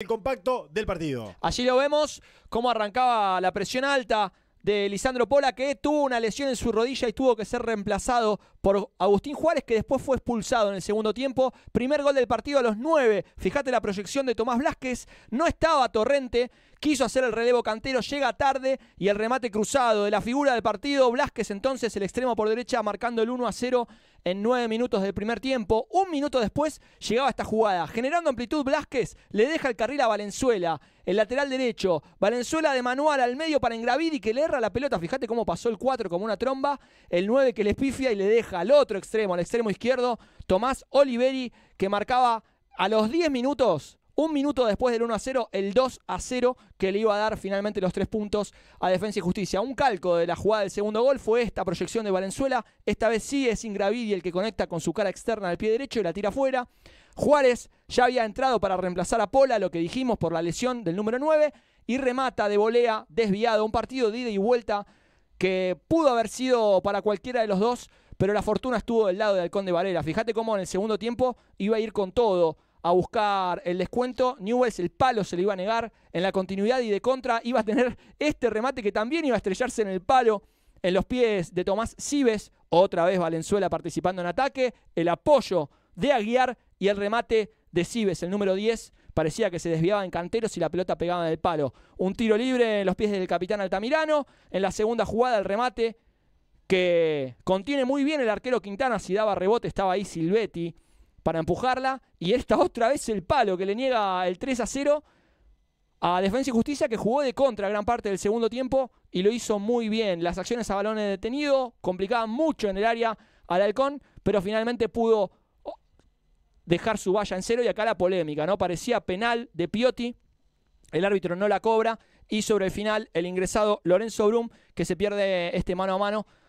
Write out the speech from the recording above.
El compacto del partido. Allí lo vemos, cómo arrancaba la presión alta de Lisandro Pola, que tuvo una lesión en su rodilla y tuvo que ser reemplazado por Agustín Juárez, que después fue expulsado en el segundo tiempo. Primer gol del partido a los 9. Fíjate la proyección de Tomás Blasquez. No estaba Torrente, quiso hacer el relevo cantero, llega tarde y el remate cruzado de la figura del partido. Blasquez entonces, el extremo por derecha, marcando el 1 a 0 en 9 minutos del primer tiempo. Un minuto después llegaba esta jugada. Generando amplitud, Blasquez le deja el carril a Valenzuela, el lateral derecho. Valenzuela de manual al medio para Engravir y que le erra la pelota. Fíjate cómo pasó el cuatro como una tromba. El 9 que le espifia y le deja al otro extremo, al extremo izquierdo, Tomás Oliveri, que marcaba a los 10 minutos un minuto después del 1 a 0, el 2 a 0 que le iba a dar finalmente los tres puntos a Defensa y Justicia. Un calco de la jugada del segundo gol fue esta proyección de Valenzuela. Esta vez sí es Ingravidi el que conecta con su cara externa del pie derecho y la tira fuera. Juárez ya había entrado para reemplazar a Pola, lo que dijimos por la lesión del número 9, y remata de volea desviado. Un partido de ida y vuelta que pudo haber sido para cualquiera de los dos, pero la fortuna estuvo del lado de Halcón de Varela. Fíjate cómo en el segundo tiempo iba a ir con todo a buscar el descuento. Newells el palo se le iba a negar en la continuidad y de contra iba a tener este remate que también iba a estrellarse en el palo en los pies de Tomás Cibes, Otra vez Valenzuela participando en ataque. El apoyo de Aguiar y el remate de Cibes, el número 10. Parecía que se desviaba en canteros y la pelota pegaba en el palo. Un tiro libre en los pies del capitán Altamirano. En la segunda jugada el remate que contiene muy bien el arquero Quintana. Si daba rebote estaba ahí Silvetti para empujarla. Y esta otra vez el palo que le niega el 3 a 0 a Defensa y Justicia, que jugó de contra gran parte del segundo tiempo y lo hizo muy bien. Las acciones a balones detenido complicaban mucho en el área al halcón, pero finalmente pudo oh, dejar su valla en cero y acá la polémica, ¿no? Parecía penal de Piotti, el árbitro no la cobra y sobre el final el ingresado Lorenzo Brum, que se pierde este mano a mano